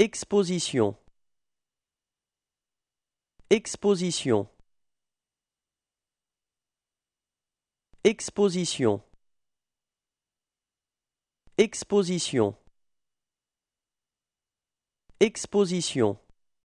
Exposition Exposition Exposition Exposition Exposition